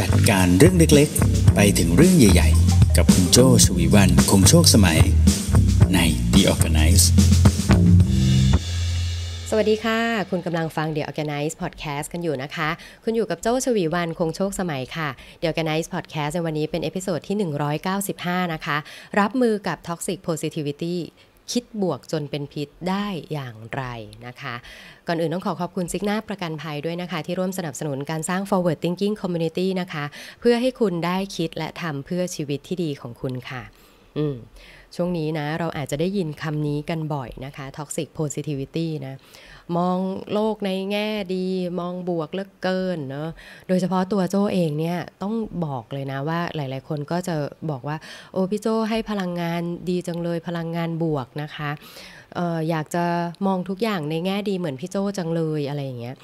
จัดการเรื่องเล็กๆไปถึงเรื่องใหญ่ ๆ กับคุณโจชวีวันคงโชคสมัยใน The Organize สวัสดีค่ะ คุณกำลังฟัง The Organize Podcast กันอยู่นะคะ คุณอยู่กับโจ้ชวีวันคงโชคสมัยค่ะ The Organize Podcast ในวันนี้เป็นเอพิโซดที่ 195 นะคะ รับมือกับ Toxic Positivity คิดบวกจนเป็นพิษได้อย่างไรนะคะ ก่อนอื่นต้องขอขอบคุณซิกนาประกันภัยด้วยนะคะ ที่ร่วมสนับสนุนการสร้าง forward thinking community นะคะ เพื่อให้คุณได้คิดและทำเพื่อชีวิตที่ดีของคุณค่ะช่วงนี้นะเราอาจจะได้ยินคำนี้กันบ่อยนะคะ toxic positivity นะมองโลกในแง่ดีมองบวกเลิกเกินเนาะโดยเฉพาะตัวโจเองเนี่ยต้องบอกเลยนะว่าหลาย ๆ คนก็จะบอกว่าโอ้พี่โจให้พลังงานดีจังเลยพลังงานบวกนะคะอออยากจะมองทุกอย่างในแง่ดีเหมือนพี่โจจังเลยอะไรอย่างเงี้ย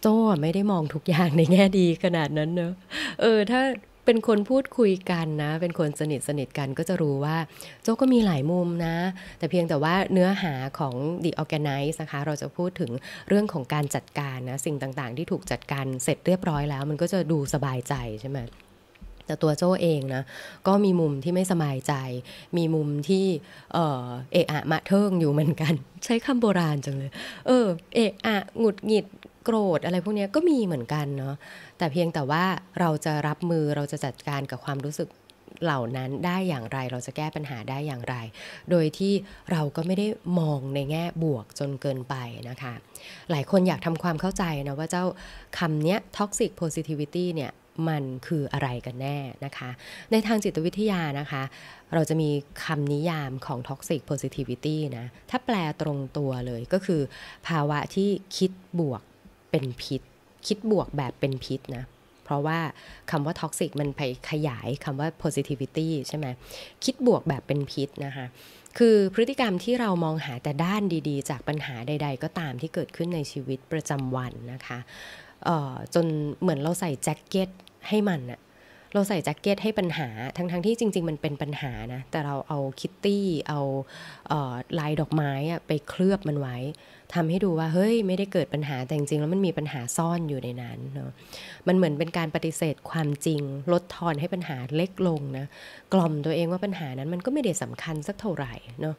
โจไม่ได้มองทุกอย่างในแง่ดีขนาดนั้นเนาะเออถ้าเป็นคนพูดคุยกันนะ เป็นคนสนิทสนิทกันก็จะรู้ว่า โจ้ก็มีหลายมุมนะ แต่เพียงแต่ว่าเนื้อหาของ The Organize นะคะ เราจะพูดถึงเรื่องของการจัดการนะ สิ่งต่างๆ ที่ถูกจัดการเสร็จเรียบร้อยแล้ว มันก็จะดูสบายใจใช่ไหมแต่ตัวโจ้เองนะ ก็มีมุมที่ไม่สบายใจ มีมุมที่เออเอะอะมะเทิงอยู่เหมือนกัน ใช้คำโบราณจังเลย เออ เอะอะหงุดหงิดโกรธอะไรพวกนี้ก็มีเหมือนกันเนาะ แต่เพียงแต่ว่าเราจะรับมือเราจะจัดการกับความรู้สึกเหล่านั้นได้อย่างไร เราจะแก้ปัญหาได้อย่างไร โดยที่เราก็ไม่ได้มองในแง่บวกจนเกินไปนะคะ หลายคนอยากทำความเข้าใจนะว่าเจ้าคำเนี้ย toxic positivity เนี่ยมันคืออะไรกันแน่นะคะ ในทางจิตวิทยานะคะ เราจะมีคำนิยามของ toxic positivity นะ ถ้าแปลตรงตัวเลยก็คือ ภาวะที่คิดบวกเป็นพิษคิดบวกแบบเป็นพิษนะ เพราะว่าคำว่าท็อกซิกมันไปขยายคำว่า positivity ใช่ไหมคิดบวกแบบเป็นพิษนะคะคือพฤติกรรมที่เรามองหาแต่ด้านดีๆ จากปัญหาใดๆ ก็ตามที่เกิดขึ้นในชีวิตประจำวันนะคะ จนเหมือนเราใส่แจ็คเก็ตให้มันอะเราใส่แจ็คเก็ตให้ปัญหาทั้งๆทที่จริงๆ มันเป็นปัญหานะ แต่เราเอาคิตตี้ เอาลายดอกไม้อะไปเคลือบมันไว้ ทำให้ดูว่าเฮ้ยไม่ได้เกิดปัญหาแต่จริงๆแล้วมันมีปัญหาซ่อนอยู่ในนั้นเนาะมันเหมือนเป็นการปฏิเสธความจริง ลดทอนให้ปัญหาเล็กลงนะกล่อมตัวเองว่าปัญหานั้น มันก็ไม่ได้สำคัญสักเท่าไหร่เนาะ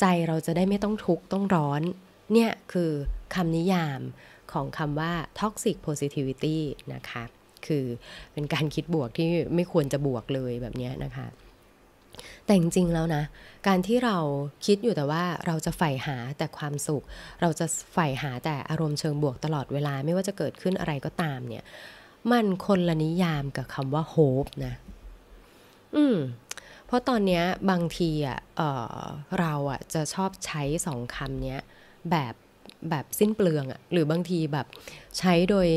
ใจเราจะได้ไม่ต้องทุกข์ต้องร้อนเนี่ยคือคำนิยามของคำว่า toxic positivity นะคะคือเป็นการคิดบวกที่ไม่ควรจะบวกเลยแบบนี้นะคะ แต่จริงๆแล้วนะ การที่เราคิดอยู่แต่ว่าเราจะใฝ่หาแต่ความสุข เราจะใฝ่หาแต่อารมณ์เชิงบวกตลอดเวลาไม่ว่าจะเกิดขึ้นอะไรก็ตามเนี่ยมันคนละนิยามกับคำว่าโฮปนะอืมเพราะตอนนี้บางทีอ่ะเเราอ่ะจะชอบใช้สองคำนี้แบบแบบสิ้นเปลืองอ่ะหรือบางทีแบบใช้โดย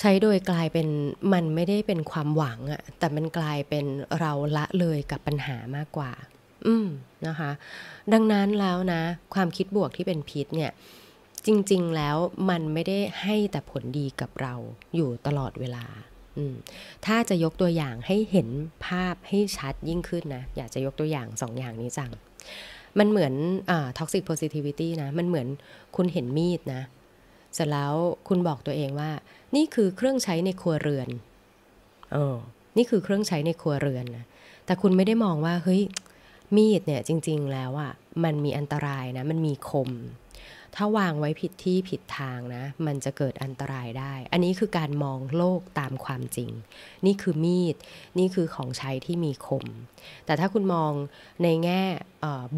ใช้โดยกลายเป็นมันไม่ได้เป็นความหวังอะแต่มันกลายเป็นเราละเลยกับปัญหามากกว่า อืมนะคะ ดังนั้นแล้วนะ ความคิดบวกที่เป็นพิษเนี่ย จริงๆแล้วมันไม่ได้ให้แต่ผลดีกับเราอยู่ตลอดเวลาถ้าจะยกตัวอย่างให้เห็นภาพให้ชัดยิ่งขึ้นนะ อยากจะยกตัวอย่างสองอย่างนี้จัง มันเหมือนท็อกซิกโพซิทิวิตี้นะมันเหมือนคุณเห็นมีดนะเสร็จแล้วคุณบอกตัวเองว่า นี่คือเครื่องใช้ในครัวเรือน เออ นี่คือเครื่องใช้ในครัวเรือนนะแต่คุณไม่ได้มองว่าเฮ้ยมีดเนี่ยจริงๆแล้วอะ่ะมันมีอันตรายนะ มันมีคม ถ้าวางไว้ผิดที่ผิดทางนะ มันจะเกิดอันตรายได้ อันนี้คือการมองโลกตามความจริง นี่คือมีด นี่คือของใช้ที่มีคมแต่ถ้าคุณมองในแง่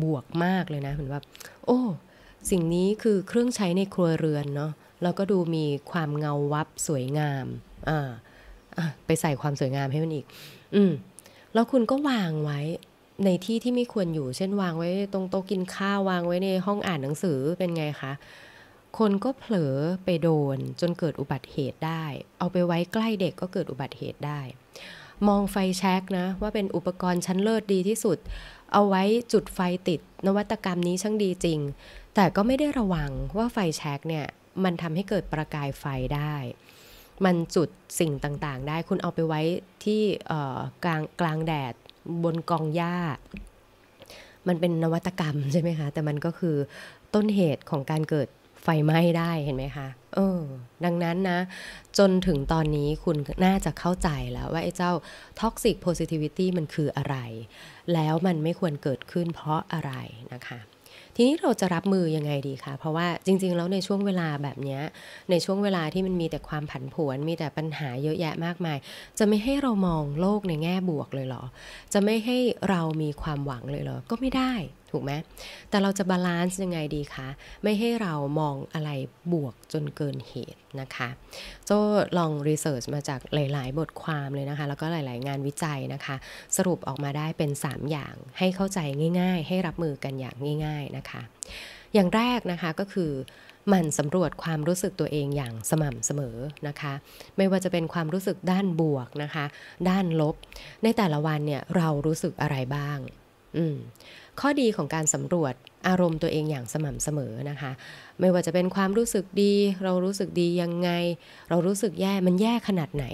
บวกมากเลยนะ เหมือนว่า โอ้สิ่งนี้คือเครื่องใช้ในครัวเรือนเนาะแล้วก็ดูมีความเงาวับสวยงามอ่าไปใส่ความสวยงามให้มันอีกอืมแล้วคุณก็วางไว้ในที่ที่ไม่ควรอยู่ เช่นวางไว้ตรงโต๊ะกินข้าว วางไว้ในห้องอ่านหนังสือเป็นไงคะ คนก็เผลอไปโดนจนเกิดอุบัติเหตุได้ เอาไปไว้ใกล้เด็กก็เกิดอุบัติเหตุได้ มองไฟแช็กนะ ว่าเป็นอุปกรณ์ชั้นเลิศดีที่สุด เอาไว้จุดไฟติดนวัตกรรมนี้ช่างดีจริง แต่ก็ไม่ได้ระวังว่าไฟแช็กเนี่ยมันทำให้เกิดประกายไฟได้ มันจุดสิ่งต่าง ๆ ได้ คุณเอาไปไว้ที่กลางกลางแดดบนกองหญ้า มันเป็นนวัตกรรมใช่ไหมคะ แต่มันก็คือต้นเหตุของการเกิดไฟไหม้ได้ เห็นไหมคะเออดังนั้นนะ จนถึงตอนนี้คุณน่าจะเข้าใจแล้วว่า ไอ้เจ้าท็อกซิกโพซิทิวิตี้มันคืออะไร แล้วมันไม่ควรเกิดขึ้นเพราะอะไรนะคะทีนี้เราจะรับมือยังไงดีคะ เพราะว่าจริงๆ แล้วในช่วงเวลาแบบนี้ ในช่วงเวลาที่มันมีแต่ความผันผวนมีแต่ปัญหาเยอะแยะมากมายจะไม่ให้เรามองโลกในแง่บวกเลยเหรอ จะไม่ให้เรามีความหวังเลยเหรอ ก็ไม่ได้ถูกไหม แต่เราจะบาลานซ์ยังไง ดีคะ ไม่ให้เรามองอะไรบวกจนเกินเหตุนะคะโจลองรีเสิร์ชมาจากหลาย ๆ บทความเลยนะคะ แล้วก็หลาย ๆ งานวิจัยนะคะ สรุปออกมาได้เป็น 3 อย่างให้เข้าใจง่าย ๆ ให้รับมือกันอย่างง่าย ๆ นะคะ อย่างแรกนะคะก็คือมันสำรวจความรู้สึกตัวเองอย่างสม่ำเสมอนะคะ ไม่ว่าจะเป็นความรู้สึกด้านบวกนะคะ ด้านลบ ในแต่ละวันเนี่ยเรารู้สึกอะไรบ้าง อืมข้อดีของการสำรวจอารมณ์ตัวเองอย่างสม่ำเสมอนะคะ ไม่ว่าจะเป็นความรู้สึกดี เรารู้สึกดียังไง เรารู้สึกแย่มันแย่ขนาดไหน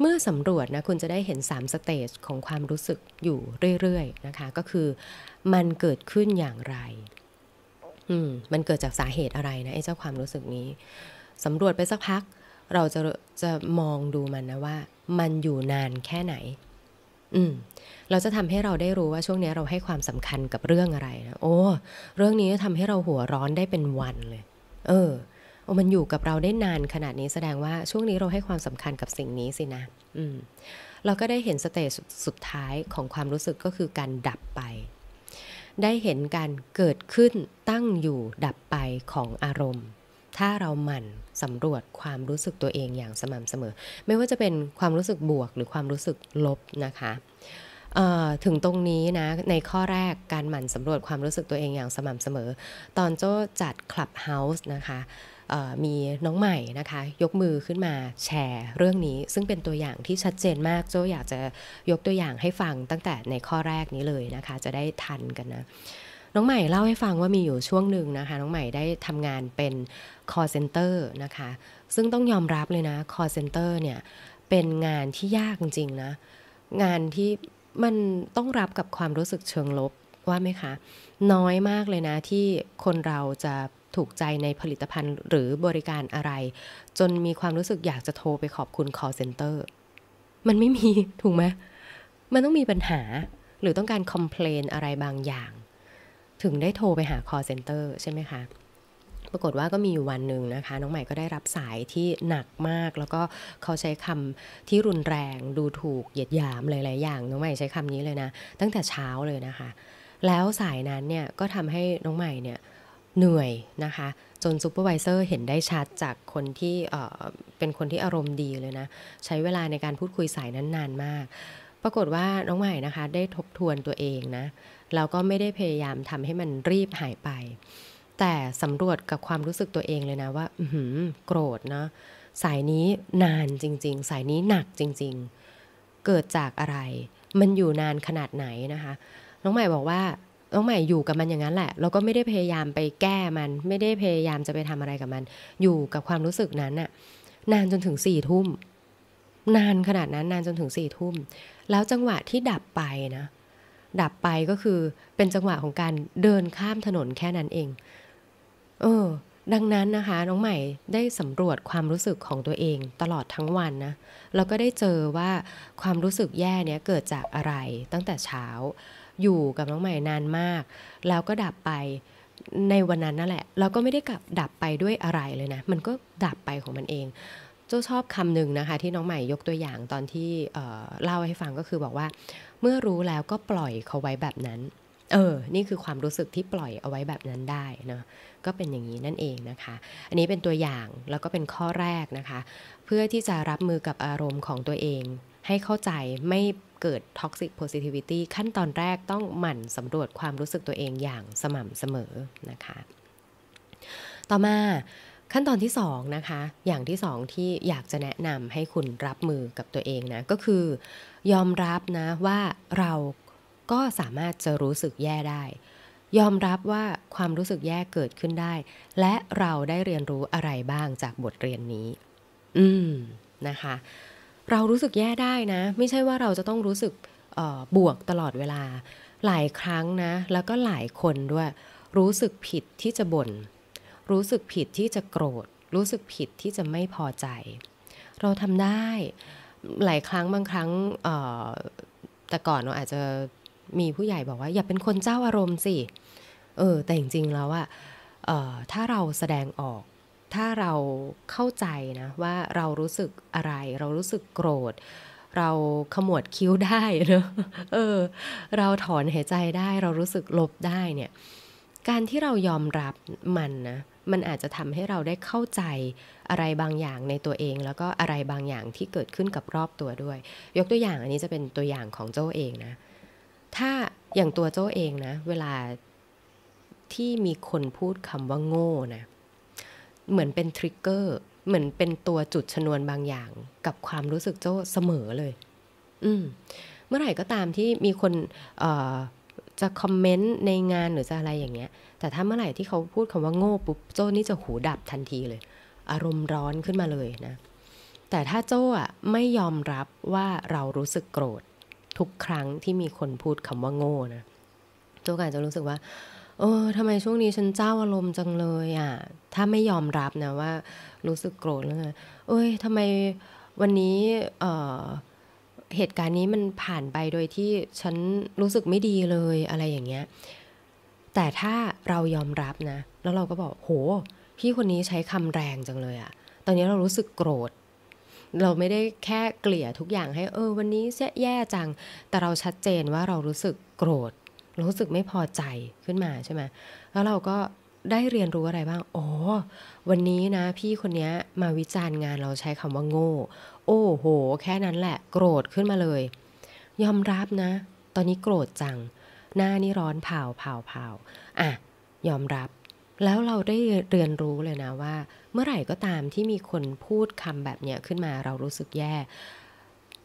เมื่อสำรวจนะคุณจะได้เห็น3สเตจของความรู้สึกอยู่เรื่อยๆนะคะ ก็คือมันเกิดขึ้นอย่างไร อืมมันเกิดจากสาเหตุอะไรนะไอ้เจ้าความรู้สึกนี้สำรวจไปสักพัก เราจะจะมองดูมันนะว่า มันอยู่นานแค่ไหนอืมเราจะทำให้เราได้รู้ว่าช่วงนี้เราให้ความสำคัญกับเรื่องอะไรนะโอ้เรื่องนี้ทำให้เราหัวร้อนได้เป็นวันเลย เออ มันอยู่กับเราได้นานขนาดนี้แสดงว่าช่วงนี้เราให้ความสำคัญกับสิ่งนี้สินะอืมเราก็ได้เห็นสเตจสุดท้ายของความรู้สึกก็คือการดับไป ได้เห็นการเกิดขึ้นตั้งอยู่ดับไปของอารมณ์ถ้าเราหมั่นสำรวจความรู้สึกตัวเองอย่างสม่ำเสมอ ไม่ว่าจะเป็นความรู้สึกบวกหรือความรู้สึกลบนะคะ ถึงตรงนี้นะในข้อแรกการหมั่นสำรวจความรู้สึกตัวเองอย่างสม่ำเสมอ ตอนโจ้จัดคลับเฮาส์นะคะมีน้องใหม่นะคะ ยกมือขึ้นมาแชร์ เรื่องนี้ซึ่งเป็นตัวอย่างที่ชัดเจนมากโจ้อยากจะยกตัวอย่างให้ฟังตั้งแต่ในข้อแรกนี้เลยนะคะ จะได้ทันกันนะน้องใหม่เล่าให้ฟังว่ามีอยู่ช่วงหนึ่งนะคะน้องใหม่ได้ทำงานเป็น call center นะคะ ซึ่งต้องยอมรับเลยนะ call center เนี่ยเป็นงานที่ยากจริงๆนะงานที่มันต้องรับกับความรู้สึกเชิงลบว่าไหมคะ น้อยมากเลยนะที่คนเราจะถูกใจในผลิตภัณฑ์หรือบริการอะไร จนมีความรู้สึกอยากจะโทรไปขอบคุณ call center มันไม่มีถูกไหมมันต้องมีปัญหาหรือต้องการคอมเพลนอะไรบางอย่างถึงได้โทรไปหา call center ใช่ไหมคะ ปรากฏว่าก็มีอยู่วันหนึ่งนะคะ น้องใหม่ก็ได้รับสายที่หนักมาก แล้วก็เขาใช้คำที่รุนแรง ดูถูก เหยียดหยามหลาย ๆอย่างน้องใหม่ใช้คำนี้เลยนะ ตั้งแต่เช้าเลยนะคะ แล้วสายนั้นเนี่ยก็ทำให้น้องใหม่เนี่ย เหนื่อยนะคะ จนซูเปอร์วิเซอร์เห็นได้ชัดจากคนที่เเป็นคนที่อารมณ์ดีเลยนะ ใช้เวลาในการพูดคุยสายนั้นนานมาก ปรากฏว่าน้องใหม่นะคะ ได้ทบทวนตัวเองนะแล้วก็ไม่ได้พยายามทำให้มันรีบหายไป แต่สำรวจกับความรู้สึกตัวเองเลยนะว่าโกรธเนาะสายนี้นานจริง ๆ สายนี้หนักจริง ๆ เกิดจากอะไร มันอยู่นานขนาดไหนนะคะ น้องใหม่บอกว่า น้องใหม่อยู่กับมันอย่างนั้นแหละแล้วก็ไม่ได้พยายามไปแก้มัน ไม่ได้พยายามจะไปทำอะไรกับมัน อยู่กับความรู้สึกนั้นน่ะ นานจนถึงสี่ทุ่ม นานขนาดนั้น นานจนถึงสี่ทุ่ม แล้วจังหวะที่ดับไปนะดับไปก็คือเป็นจังหวะของการเดินข้ามถนนแค่นั้นเอง เออ ดังนั้นนะคะ น้องใหม่ได้สำรวจความรู้สึกของตัวเอง ตลอดทั้งวันนะแล้วก็ได้เจอว่าความรู้สึกแย่เนี้ยเกิดจากอะไรตั้งแต่เช้า อยู่กับน้องใหม่นานมาก แล้วก็ดับไปในวันนั้นนั่นแหละเราก็ไม่ได้กลับดับไปด้วยอะไรเลยนะ มันก็ดับไปของมันเองเจ้าชอบคำหนึ่งนะคะ ที่น้องใหม่ยกตัวอย่างตอนที่เล่าให้ฟังก็คือบอกว่าเมื่อรู้แล้วก็ปล่อยเขาไว้แบบนั้น เออ นี่คือความรู้สึกที่ปล่อยเอาไว้แบบนั้นได้เนาะก็เป็นอย่างนี้นั่นเองนะคะ อันนี้เป็นตัวอย่างแล้วก็เป็นข้อแรกนะคะ เพื่อที่จะรับมือกับอารมณ์ของตัวเอง ให้เข้าใจไม่เกิดท็อกซิกโพซิทิวิตี้ขั้นตอนแรกต้องหมั่นสำรวจความรู้สึกตัวเองอย่างสม่ำเสมอนะคะ ต่อมาขั้นตอนที่2นะคะ อย่างที่ 2 ที่อยากจะแนะนำให้คุณรับมือกับตัวเองนะ ก็คือ ยอมรับนะว่าเราก็สามารถจะรู้สึกแย่ได้ ยอมรับว่าความรู้สึกแย่เกิดขึ้นได้ และเราได้เรียนรู้อะไรบ้างจากบทเรียนนี้ อืมนะคะ เรารู้สึกแย่ได้นะ ไม่ใช่ว่าเราจะต้องรู้สึกบวกตลอดเวลา หลายครั้งนะ แล้วก็หลายคนด้วย รู้สึกผิดที่จะบ่นรู้สึกผิดที่จะโกรธ รู้สึกผิดที่จะไม่พอใจ เราทำได้หลายครั้งบางครั้งแต่ก่อนเราอาจจะมีผู้ใหญ่บอกว่า อย่าเป็นคนเจ้าอารมณ์สิเออ แต่จริงๆแล้วอะถ้าเราแสดงออก ถ้าเราเข้าใจนะ ว่าเรารู้สึกอะไร เรารู้สึกโกรธ เราขมวดคิ้วได้เนอะเออเราถอนหายใจได้ เรารู้สึกลบได้เนี่ย การที่เรายอมรับมันนะมันอาจจะทำให้เราได้เข้าใจอะไรบางอย่างในตัวเอง แล้วก็อะไรบางอย่างที่เกิดขึ้นกับรอบตัวด้วย ยกตัวอย่างอันนี้จะเป็นตัวอย่างของโจ้เองนะ ถ้าอย่างตัวโจ้เองนะ เวลาที่มีคนพูดคำว่าโง่นะ เหมือนเป็นทริกเกอร์ เหมือนเป็นตัวจุดชนวนบางอย่างกับความรู้สึกโจ้เสมอเลย อืม เมื่อไหร่ก็ตามที่มีคนจะคอมเมนต์ในงานหรือจะอะไรอย่างเงี้ยแต่ถ้าเมื่อไหร่ที่เขาพูดคำว่าโง่ปุ๊บโจ้นี่จะหูดับทันทีเลย อารมณ์ร้อนขึ้นมาเลยนะแต่ถ้าโจ้อะไม่ยอมรับว่าเรารู้สึกโกรธ ทุกครั้งที่มีคนพูดคำว่าโง่นะโจ้กนจะรู้สึกว่าเออทำไมช่วงนี้ฉันเจ้าอารมณ์จังเลยอ่ะถ้าไม่ยอมรับนะว่ารู้สึกโกรธแล้วไงเอ้ยทำไมวันนี้เเหตุการณ์นี้มันผ่านไปโดยที่ฉันรู้สึกไม่ดีเลยอะไรอย่างเงี้ยแต่ถ้าเรายอมรับนะ แล้วเราก็บอกโห พี่คนนี้ใช้คำแรงจังเลยอะตอนนี้เรารู้สึกโกรธ เราไม่ได้แค่เกลี่ยทุกอย่างให้เออ วันนี้เสแย่จังแต่เราชัดเจนว่าเรารู้สึกโกรธรู้สึกไม่พอใจขึ้นมาใช่ไหมแล้วเราก็ได้เรียนรู้อะไรบ้างอ๋อวันนี้นะ พี่คนนี้มาวิจารณ์งาน เราใช้คำว่าโง่โอ้โห แค่นั้นแหละโกรธขึ้นมาเลยยอมรับนะ ตอนนี้โกรธจังหน้านี่ร้อนเผาเผาเผาอ่ะยอมรับ แล้วเราได้เรียนรู้เลยนะว่า เมื่อไหร่ก็ตามที่มีคนพูดคำแบบเนี้ยขึ้นมาเรารู้สึกแย่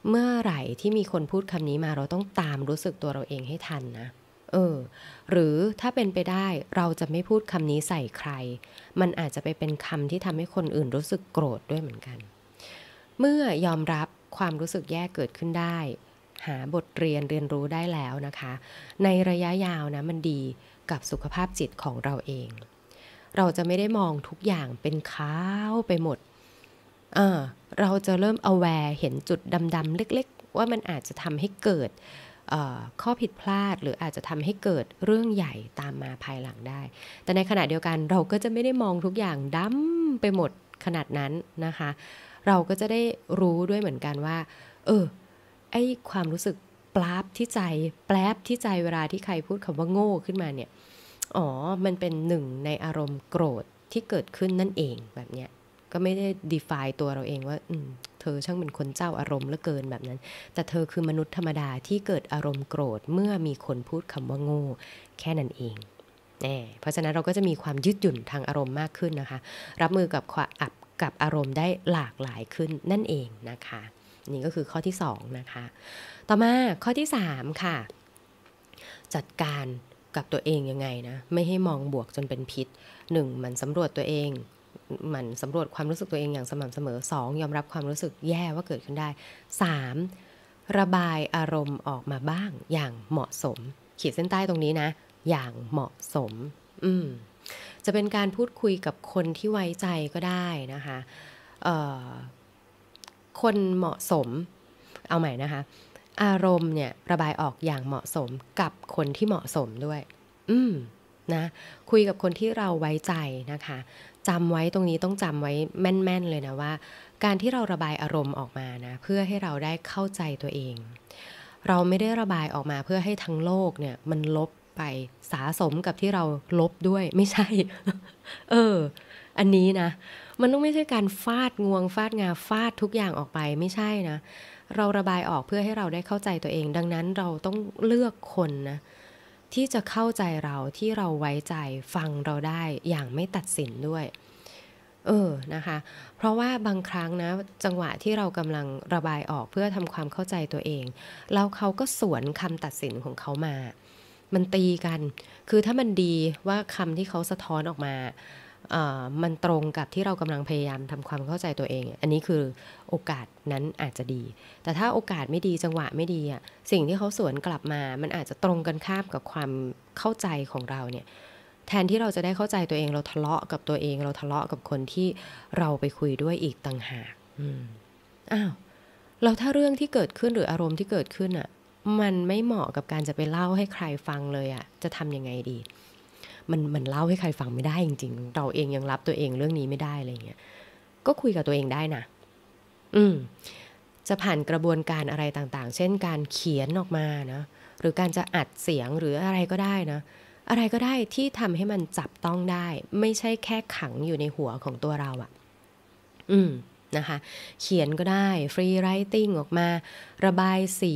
เมื่อไหร่ที่มีคนพูดคำนี้มาเราต้องตามรู้สึกตัวเราเองให้ทันนะ เออ หรือถ้าเป็นไปได้เราจะไม่พูดคำนี้ใส่ใคร มันอาจจะไปเป็นคำที่ทำให้คนอื่นรู้สึกโกรธด้วยเหมือนกัน เมื่อยอมรับความรู้สึกแย่เกิดขึ้นได้หาบทเรียนเรียนรู้ได้แล้วนะคะ ในระยะยาวนะมันดีกับสุขภาพจิตของเราเอง เราจะไม่ได้มองทุกอย่างเป็นขาวไปหมดเราจะเริ่ม aware เห็นจุดดำๆเล็ก ๆ ว่ามันอาจจะทำให้เกิดข้อผิดพลาด หรืออาจจะทำให้เกิดเรื่องใหญ่ตามมาภายหลังได้ แต่ในขณะเดียวกันเราก็จะไม่ได้มองทุกอย่างดำไปหมดขนาดนั้นนะคะ เราก็จะได้รู้ด้วยเหมือนกันว่าเออไอ้ความรู้สึกปลาบที่ใจแปลบที่ใจเวลาที่ใครพูดคำว่าโง่ขึ้นมาเนี่ยอ๋อมันเป็นหนึ่งในอารมณ์โกรธที่เกิดขึ้นนั่นเองแบบเนี้ยก็ไม่ได้ define ตัวเราเองว่าอืมเธอช่างเป็นคนเจ้าอารมณ์เหลือเกินแบบนั้น แต่เธอคือมนุษย์ธรรมดาที่เกิดอารมณ์โกรธเมื่อมีคนพูดคำว่าโง่แค่นั้นเองเน่เพราะฉะนั้นเราก็จะมีความยืดหยุ่นทางอารมณ์มากขึ้นนะคะ รับมือกับความอับกับอารมณ์ได้หลากหลายขึ้นนั่นเองนะคะนี่ก็คือข้อที่ 2 นะคะ ต่อมาข้อที่ 3 ค่ะ จัดการกับตัวเองยังไงนะ ไม่ให้มองบวกจนเป็นพิษ 1. มันสำรวจตัวเอง มันสำรวจความรู้สึกตัวเองอย่างสม่ำเสมอ 2. ยอมรับความรู้สึกแย่ว่าเกิดขึ้นได้ 3. ระบายอารมณ์ออกมาบ้างอย่างเหมาะสม ขีดเส้นใต้ตรงนี้นะ อย่างเหมาะสม อืมจะเป็นการพูดคุยกับคนที่ไว้ใจก็ได้นะคะคนเหมาะสม เอาใหม่นะคะ อารมณ์เนี่ยระบายออกอย่างเหมาะสมกับคนที่เหมาะสมด้วย อืมนะ คุยกับคนที่เราไว้ใจนะคะจำไว้ตรงนี้ต้องจำไว้แม่นๆเลยนะว่า การที่เราระบายอารมณ์ออกมานะ เพื่อให้เราได้เข้าใจตัวเอง เราไม่ได้ระบายออกมาเพื่อให้ทั้งโลกเนี่ย มันลบไปสะสมกับที่เราลบด้วย ไม่ใช่เอออันนี้นะมันต้องไม่ใช่การฟาดงวงฟาดงาฟาดทุกอย่างออกไปไม่ใช่นะเราระบายออกเพื่อให้เราได้เข้าใจตัวเอง ดังนั้นเราต้องเลือกคนนะที่จะเข้าใจเราที่เราไว้ใจฟังเราได้อย่างไม่ตัดสินด้วย เออนะคะ เพราะว่าบางครั้งนะจังหวะที่เรากำลังระบายออกเพื่อทำความเข้าใจตัวเอง แล้วเขาก็สวนคำตัดสินของเขามา มันตีกัน คือถ้ามันดีว่าคำที่เขาสะท้อนออกมามันตรงกับที่เรากำลังพยายามทำความเข้าใจตัวเอง อันนี้คือโอกาสนั้นอาจจะดี แต่ถ้าโอกาสไม่ดีจังหวะไม่ดีอ่ะสิ่งที่เขาสวนกลับมา มันอาจจะตรงกันข้ามกับความเข้าใจของเราเนี่ย แทนที่เราจะได้เข้าใจตัวเองเราทะเลาะกับตัวเอง เราทะเลาะกับคนที่เราไปคุยด้วยอีกต่างหากอ้าวเราถ้าเรื่องที่เกิดขึ้นหรืออารมณ์ที่เกิดขึ้นอ่ะมันไม่เหมาะกับการจะไปเล่าให้ใครฟังเลยอ่ะจะทำยังไงดีมันมันเล่าให้ใครฟังไม่ได้ จริงๆเราเองยังรับตัวเองเรื่องนี้ไม่ได้อะไรเงี้ย ก็คุยกับตัวเองได้นะ อืมจะผ่านกระบวนการอะไรต่างๆ เช่นการเขียนออกมานะหรือการจะอัดเสียงหรืออะไรก็ได้นะ อะไรก็ได้ที่ทำให้มันจับต้องได้ ไม่ใช่แค่ขังอยู่ในหัวของตัวเราอะอืมนะคะ เขียนก็ได้ฟรีไรติงออกมา ระบายสี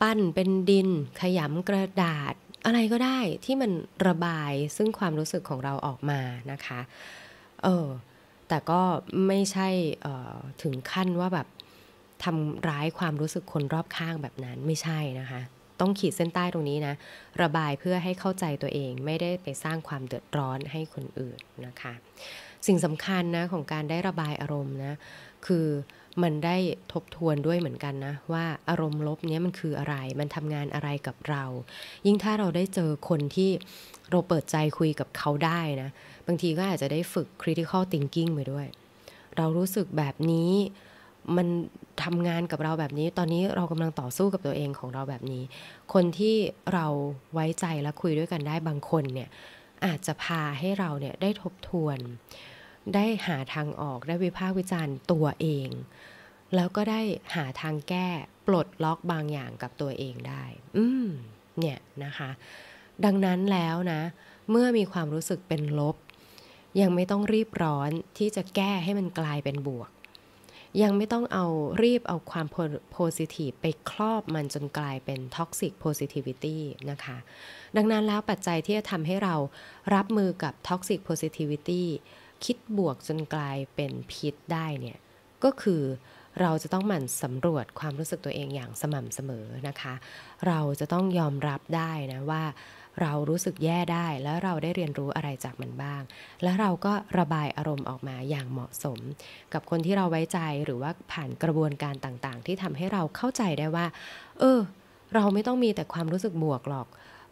ปั้นเป็นดิน ขยำกระดาษอะไรก็ได้ที่มันระบายซึ่งความรู้สึกของเราออกมานะคะเออแต่ก็ไม่ใช่ถึงขั้นว่าแบบทำร้ายความรู้สึกคนรอบข้างแบบนั้นไม่ใช่นะคะต้องขีดเส้นใต้ตรงนี้นะ ระบายเพื่อให้เข้าใจตัวเองไม่ได้ไปสร้างความเดือดร้อนให้คนอื่นนะคะ สิ่งสำคัญนะของการได้ระบายอารมณ์นะคือมันได้ทบทวนด้วยเหมือนกันนะ ว่าอารมณ์ลบนี้มันคืออะไรมันทำงานอะไรกับเรา ยิ่งถ้าเราได้เจอคนที่เราเปิดใจคุยกับเขาได้นะ บางทีก็อาจจะได้ฝึก critical thinking ไปด้วย เรารู้สึกแบบนี้มันทำงานกับเราแบบนี้ตอนนี้เรากำลังต่อสู้กับตัวเองของเราแบบนี้ คนที่เราไว้ใจและคุยด้วยกันได้บางคนเนี่ยอาจจะพาให้เราเนี่ยได้ทบทวน ได้หาทางออกได้วิพากษ์วิจารณ์ตัวเอง แล้วก็ได้หาทางแก้ปลดล็อกบางอย่างกับตัวเองได้อืมเนี่ยนะคะดังนั้นแล้วนะเมื่อมีความรู้สึกเป็นลบ ยังไม่ต้องรีบร้อนที่จะแก้ให้มันกลายเป็นบวกยังไม่ต้องเอารีบเอาความโพซิทีฟไปครอบมันจนกลายเป็นท็อกซิกโพซิทิวิตี้นะคะ ดังนั้นแล้วปัจจัยที่จะทำให้เรารับมือกับท็อกซิกโพซิทิวิตี้คิดบวกจนกลายเป็นพิษได้เนี่ย ก็คือเราจะต้องหมั่นสำรวจความรู้สึกตัวเองอย่างสม่ำเสมอนะคะ เราจะต้องยอมรับได้นะว่าเรารู้สึกแย่ได้แล้วเราได้เรียนรู้อะไรจากมันบ้าง แล้วเราก็ระบายอารมณ์ออกมาอย่างเหมาะสม กับคนที่เราไว้ใจหรือว่าผ่านกระบวนการต่าง ๆ ที่ทำให้เราเข้าใจได้ว่า เออ เราไม่ต้องมีแต่ความรู้สึกบวกหรอก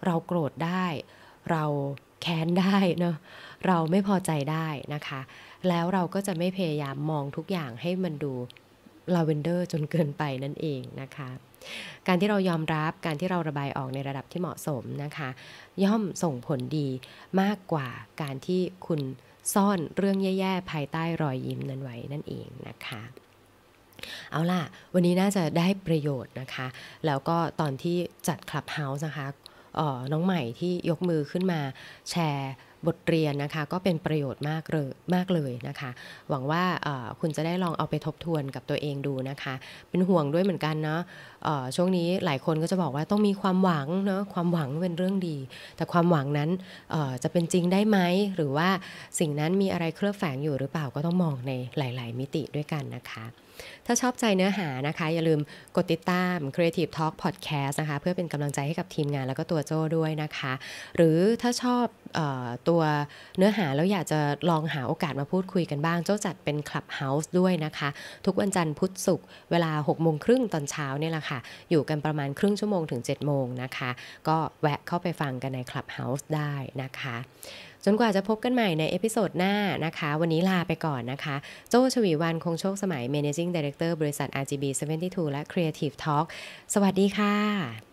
เราโกรธได้ เราแค้นได้เนาะเราไม่พอใจได้นะคะ แล้วเราก็จะไม่พยายามมองทุกอย่างให้มันดูลาเวนเดอร์จนเกินไปนั่นเองนะคะการที่เรายอมรับการที่เราระบายออกในระดับที่เหมาะสมนะคะ ย่อมส่งผลดีมากกว่าการที่คุณซ่อนเรื่องแย่ๆ ภายใต้รอยยิ้มนั้นไว้นั่นเองนะคะ เอาล่ะวันนี้น่าจะได้ประโยชน์นะคะ แล้วก็ตอนที่จัดคลับเฮาส์นะคะน้องใหม่ที่ยกมือขึ้นมาแชร์บทเรียนนะคะก็เป็นประโยชน์มากเลยมากเลยนะคะ หวังว่าคุณจะได้ลองเอาไปทบทวนกับตัวเองดูนะคะ เป็นห่วงด้วยเหมือนกันเนาะช่วงนี้หลายคนก็จะบอกว่าต้องมีความหวังเนาะความหวังเป็นเรื่องดี แต่ความหวังนั้นจะเป็นจริงได้ไหมหรือว่าสิ่งนั้นมีอะไรเคลือบแฝงอยู่หรือเปล่าก็ต้องมองในหลาย ๆ มิติด้วยกันนะคะถ้าชอบใจเนื้อหานะคะอย่าลืมกดติดตาม Creative Talk Podcast นะคะ เพื่อเป็นกำลังใจให้กับทีมงานแล้วก็ตัวโจ้ด้วยนะคะ หรือถ้าชอบออตัวเนื้อหา แล้วอยากจะลองหาโอกาสมาพูดคุยกันบ้าง โจ้จัดเป็น Clubhouse ด้วยนะคะ ทุกวันจันทร์พุธศุกร์เวลา6โมงครึ่งตอนเช้านี่แหละค่ะอยู่กันประมาณครึ่งชั่วโมงถึง7โมงนะคะ ก็แวะเข้าไปฟังกันใน Clubhouse ได้นะคะจนกว่าจะพบกันใหม่ในเอพิโซดหน้านะคะ วันนี้ลาไปก่อนนะคะ โจชวีวันคงโชคสมัย Managing Director บริษัท RGB 72และ Creative Talk สวัสดีค่ะ